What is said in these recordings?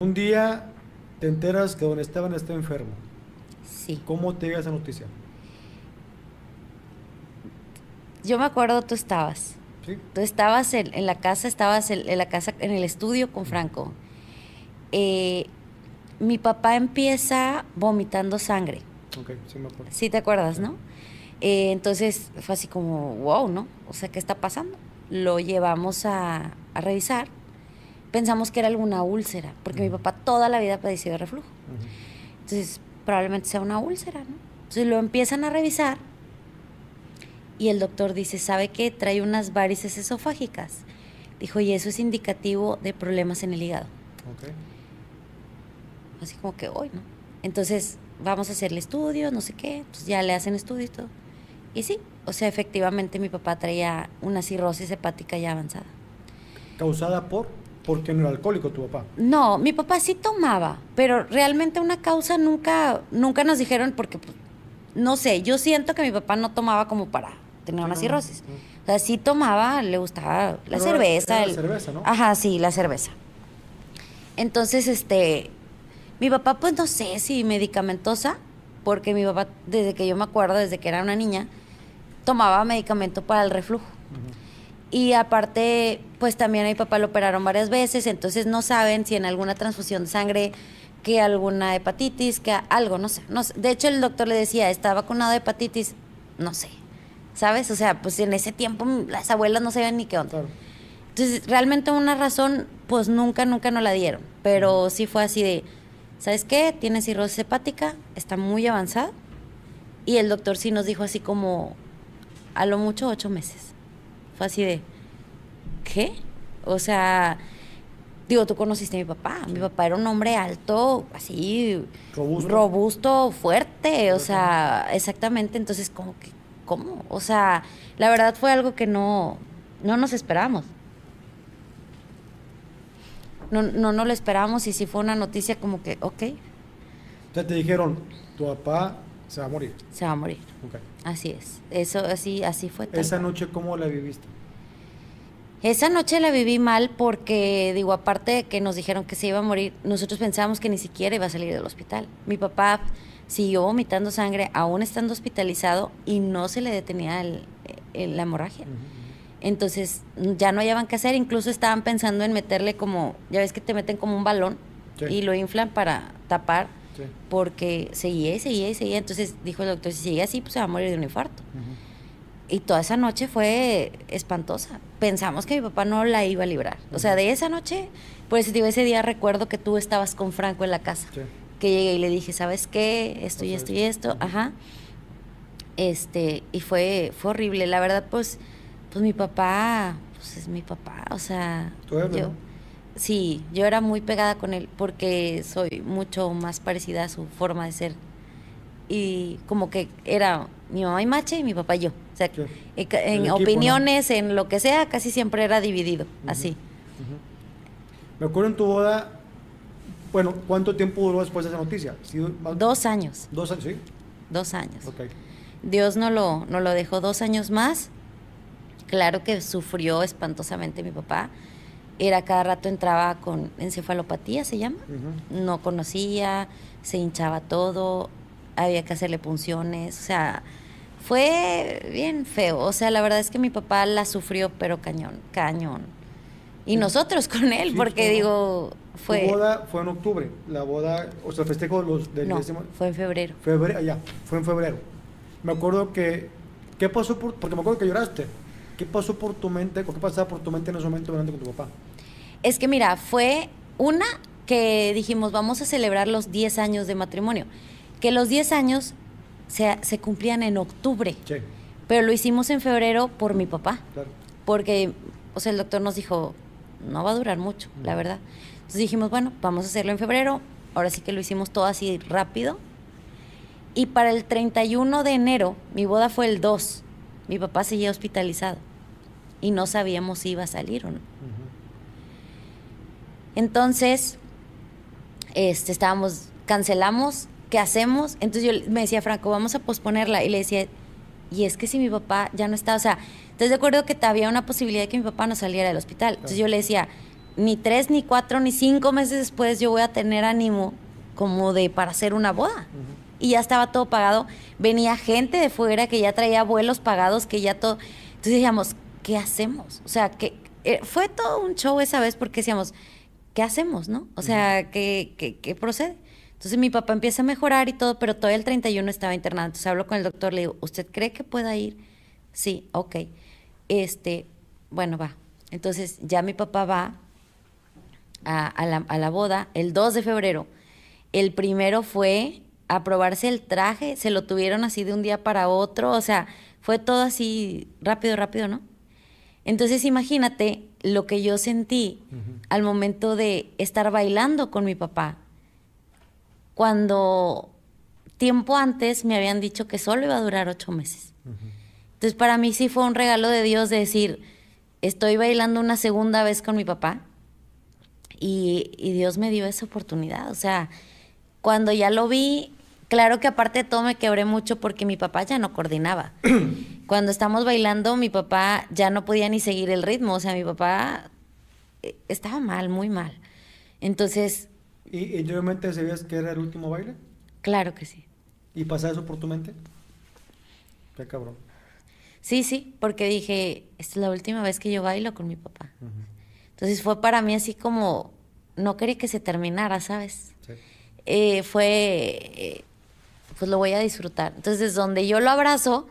Un día te enteras que don Esteban está enfermo. Sí. ¿Cómo te llega esa noticia? Yo me acuerdo, tú estabas. Sí. Tú estabas en, la casa, estabas en, la casa, en el estudio con Franco. Eh, mi papá empieza vomitando sangre. Ok, sí me acuerdo. Sí, te acuerdas, ¿no? Eh, entonces fue así como, wow, ¿no? O sea, ¿qué está pasando? Lo llevamos a revisar pensamos que era alguna úlcera, porque mi papá toda la vida padeció de reflujo. Entonces, probablemente sea una úlcera, ¿no? Entonces lo empiezan a revisar y el doctor dice, ¿sabe qué? Trae unas varices esofágicas. Dijo, y eso es indicativo de problemas en el hígado. Okay. Así como que hoy, ¿no? Entonces, vamos a hacerle estudios, no sé qué. pues ya le hacen estudios y todo. Y sí, o sea, efectivamente mi papá traía una cirrosis hepática ya avanzada. ¿Causada por? ¿Por qué no era alcohólico tu papá? No, mi papá sí tomaba, pero realmente una causa nunca, nunca nos dijeron porque, pues, no sé, yo siento que mi papá no tomaba como para tener una cirrosis. O sea, sí tomaba, le gustaba la cerveza. la cerveza, ¿no? Ajá, sí, la cerveza. Entonces, este, mi papá, pues no sé si medicamentosa, porque mi papá, desde que yo me acuerdo, desde que era una niña, tomaba medicamento para el reflujo. Y aparte, pues también a mi papá lo operaron varias veces, entonces no saben si en alguna transfusión de sangre, que alguna hepatitis, que algo, no sé, no De hecho, el doctor le decía, ¿está vacunado de hepatitis? No sé, ¿sabes? O sea, pues en ese tiempo las abuelas no sabían ni qué onda. Entonces, realmente una razón, pues nunca, nunca nos la dieron, pero sí fue así de, ¿sabes qué? Tiene cirrosis hepática, está muy avanzada. Y el doctor sí nos dijo así como, a lo mucho ocho meses. Fue así de, ¿qué? O sea, digo, tú conociste a mi papá. Mi papá era un hombre alto, así. Robusto. robusto fuerte. O sea, exactamente. Entonces, como que, ¿cómo? O sea, la verdad fue algo que no, no nos esperamos. No, no, no lo esperamos y si fue una noticia como que, ok. O te dijeron, tu papá se va a morir. Se va a morir. Así es. Eso así, así fue. Esa noche, ¿cómo la viviste? Esa noche la viví mal porque, digo, aparte de que nos dijeron que se iba a morir, nosotros pensábamos que ni siquiera iba a salir del hospital. Mi papá siguió vomitando sangre, aún estando hospitalizado, y no se le detenía el, la hemorragia. Entonces, ya no hallaban qué hacer. Incluso estaban pensando en meterle como, ya ves que te meten como un balón y lo inflan para tapar porque seguía y seguía y seguía. Entonces dijo el doctor, si sigue así, pues se va a morir de un infarto. Y toda esa noche fue espantosa. Pensamos que mi papá no la iba a librar. O sea, de esa noche, pues ese día recuerdo que tú estabas con Franco en la casa. Que llegué y le dije, ¿sabes qué? Esto y esto y esto. Ajá. Este, y fue, fue horrible. La verdad, pues, pues mi papá, pues es mi papá. O sea, yo... Sí, yo era muy pegada con él porque soy mucho más parecida a su forma de ser. Y como que era mi mamá y Mache y mi papá y yo. O sea, en, opiniones, en lo que sea, casi siempre era dividido, así. Me acuerdo en tu boda, bueno, ¿cuánto tiempo duró después de esa noticia? dos años. ¿Dos años, sí? Dos años. Dios no lo, no lo dejó dos años más. Claro que sufrió espantosamente mi papá era cada rato entraba con encefalopatía, se llama. No conocía, se hinchaba todo, había que hacerle punciones, o sea, fue bien feo. O sea, la verdad es que mi papá la sufrió, pero cañón, cañón. Y nosotros con él, porque digo, fue... La boda fue en octubre, la boda, o sea, el festejo los del no, fue en febrero. Ah, ya, fue en febrero. Me acuerdo que, ¿qué pasó por, porque me acuerdo que lloraste? ¿Qué pasó por tu mente, qué pasaba por tu mente en ese momento hablando con tu papá? Es que mira, fue una que dijimos, vamos a celebrar los 10 años de matrimonio. Que los 10 años se, cumplían en octubre. Pero lo hicimos en febrero por mi papá. Porque, o sea, el doctor nos dijo, no va a durar mucho, la verdad. Entonces dijimos, bueno, vamos a hacerlo en febrero. Ahora sí que lo hicimos todo así rápido. Y para el 31 de enero, mi boda fue el 2. Mi papá seguía hospitalizado. Y no sabíamos si iba a salir o no. Entonces, este, estábamos, cancelamos, ¿qué hacemos? Entonces yo me decía, Franco, vamos a posponerla. Y le decía, y es que si mi papá ya no está, o sea, entonces de acuerdo que había una posibilidad de que mi papá no saliera del hospital. Entonces yo le decía, ni tres, ni cuatro, ni cinco meses después yo voy a tener ánimo como de para hacer una boda. Y ya estaba todo pagado. Venía gente de fuera que ya traía vuelos pagados, que ya todo. Entonces decíamos, ¿qué hacemos? O sea, que eh, fue todo un show esa vez porque decíamos, ¿qué hacemos, no? O sea, ¿qué, procede? Entonces mi papá empieza a mejorar y todo, pero todavía el 31 estaba internado. Entonces hablo con el doctor, le digo, ¿usted cree que pueda ir? Sí, ok. Este, bueno, va. Entonces ya mi papá va a, la, a la, boda el 2 de febrero. El primero fue aprobarse el traje, se lo tuvieron así de un día para otro, o sea, fue todo así rápido, rápido, ¿no? Entonces imagínate lo que yo sentí al momento de estar bailando con mi papá. Cuando tiempo antes me habían dicho que solo iba a durar ocho meses. Entonces para mí sí fue un regalo de Dios decir, estoy bailando una segunda vez con mi papá y, y Dios me dio esa oportunidad. O sea, cuando ya lo vi, claro que aparte de todo me quebré mucho porque mi papá ya no coordinaba. Cuando estamos bailando, mi papá ya no podía ni seguir el ritmo, o sea, mi papá eh, estaba mal, muy mal. Entonces... ¿Y, y sabías que era el último baile? Claro que sí. ¿Y pasaba eso por tu mente? Qué cabrón. Sí, sí, porque dije, esta es la última vez que yo bailo con mi papá. Entonces fue para mí así como, no quería que se terminara, ¿sabes? Sí. Eh, fue, eh, pues lo voy a disfrutar. Entonces, donde yo lo abrazo,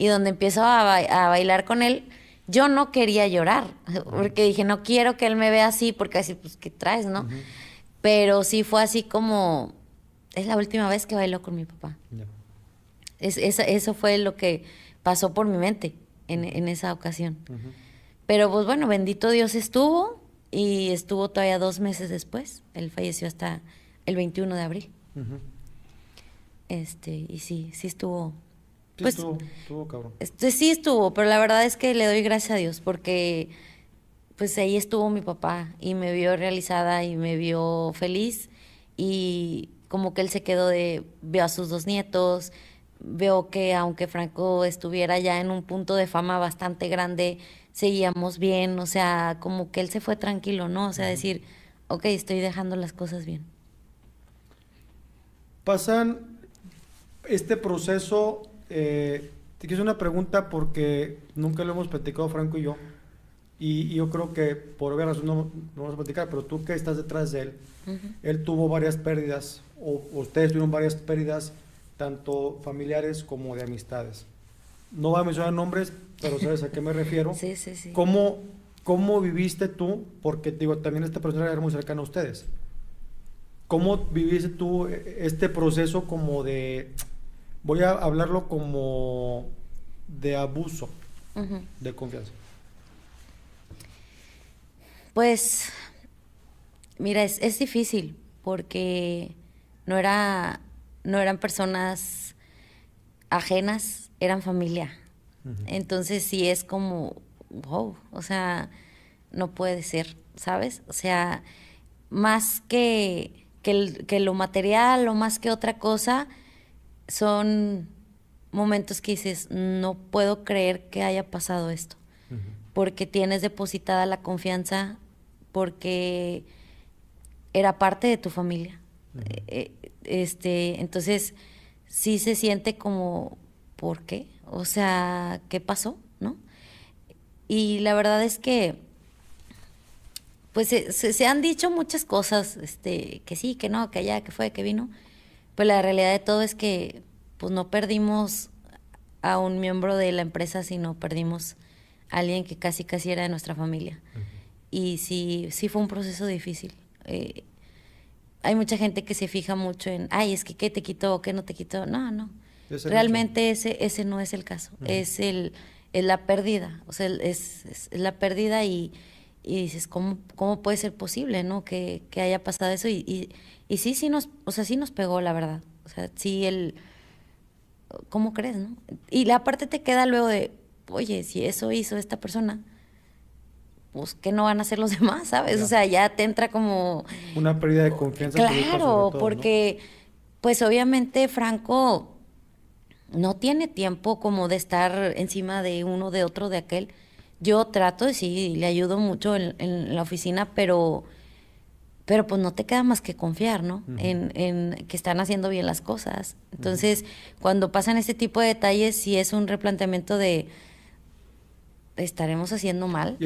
y donde empiezo a, bailar con él, yo no quería llorar, porque dije, no quiero que él me vea así, porque así, pues, ¿qué traes, no? Pero sí fue así como, es la última vez que bailó con mi papá. Es, eso fue lo que pasó por mi mente en, esa ocasión. Pero pues bueno, bendito Dios estuvo y estuvo todavía dos meses después. Él falleció hasta el 21 de abril. Este, y sí, sí estuvo pues, estuvo, cabrón. Pues, sí estuvo, pero la verdad es que le doy gracias a Dios porque pues ahí estuvo mi papá y me vio realizada y me vio feliz y como que él se quedó de, veo a sus dos nietos, veo que aunque Franco estuviera ya en un punto de fama bastante grande, seguíamos bien, o sea, como que él se fue tranquilo, ¿no? O sea, decir, ok, estoy dejando las cosas bien. Pasan este proceso te eh, quiero una pregunta porque nunca lo hemos platicado Franco y yo. Y, yo creo que por alguna razón no, vamos a platicar, pero tú que estás detrás de él, él tuvo varias pérdidas, o, ustedes tuvieron varias pérdidas, tanto familiares como de amistades. No voy a mencionar nombres, pero sabes a qué me refiero. sí, sí, sí. ¿Cómo, ¿Cómo viviste tú? Porque digo, también esta persona era muy cercana a ustedes. ¿Cómo viviste tú este proceso como de voy a hablarlo como de abuso de confianza. Pues, mira, es, difícil porque no, era, no eran personas ajenas, eran familia. Entonces sí es como, wow, o sea, no puede ser, ¿sabes? O sea, más que, que lo material o más que otra cosa, son momentos que dices, no puedo creer que haya pasado esto, porque tienes depositada la confianza, porque era parte de tu familia. E, e, este, entonces, sí se siente como, ¿por qué? O sea, ¿qué pasó? ¿No? Y la verdad es que, pues se, han dicho muchas cosas, este, que sí, que no, que allá, que fue, que vino pero pues, la realidad de todo es que pues no perdimos a un miembro de la empresa, sino perdimos a alguien que casi casi era de nuestra familia. Y sí, sí fue un proceso difícil. Eh, hay mucha gente que se fija mucho en, ay, es que qué te quitó, qué no te quitó. No, no. Realmente ese, ese no es el caso. Es el la pérdida. O sea, es la pérdida y, y dices, ¿cómo, cómo puede ser posible, no? Que, haya pasado eso. Y, y, y, sí, sí nos, o sea, sí nos pegó, la verdad. O sea, sí el... ¿Cómo crees, no? Y la parte te queda luego de, oye, si eso hizo esta persona, pues, ¿qué no van a hacer los demás, sabes? O sea, ya te entra como... Una pérdida de confianza. Claro, porque, pues, obviamente Franco no tiene tiempo como de estar encima de uno, de otro, de aquel yo trato y sí, le ayudo mucho en, la oficina, pero, pero pues no te queda más que confiar, ¿no? en, en, que están haciendo bien las cosas. Entonces, cuando pasan este tipo de detalles, sí es un replanteamiento de, ¿estaremos haciendo mal?